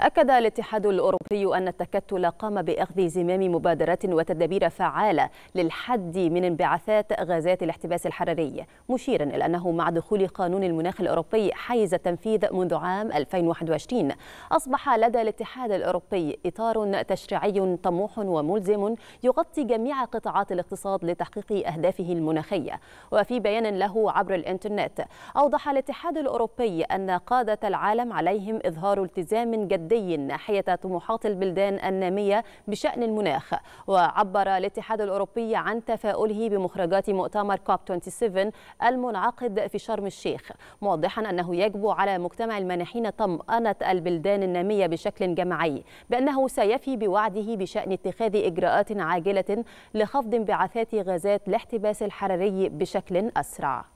أكد الاتحاد الأوروبي أن التكتل قام بأخذ زمام مبادرات وتدابير فعالة للحد من انبعاثات غازات الاحتباس الحراري مشيرا إلى أنه مع دخول قانون المناخ الأوروبي حيز التنفيذ منذ عام 2021 أصبح لدى الاتحاد الأوروبي إطار تشريعي طموح وملزم يغطي جميع قطاعات الاقتصاد لتحقيق أهدافه المناخية وفي بيان له عبر الإنترنت أوضح الاتحاد الأوروبي أن قادة العالم عليهم إظهار التزام جد جدي ناحية طموحات البلدان النامية بشأن المناخ وعبر الاتحاد الأوروبي عن تفاؤله بمخرجات مؤتمر كوب 27 المنعقد في شرم الشيخ موضحا أنه يجب على مجتمع المانحين طمأنة البلدان النامية بشكل جماعي بأنه سيفي بوعده بشأن اتخاذ إجراءات عاجلة لخفض انبعاثات غازات الاحتباس الحراري بشكل أسرع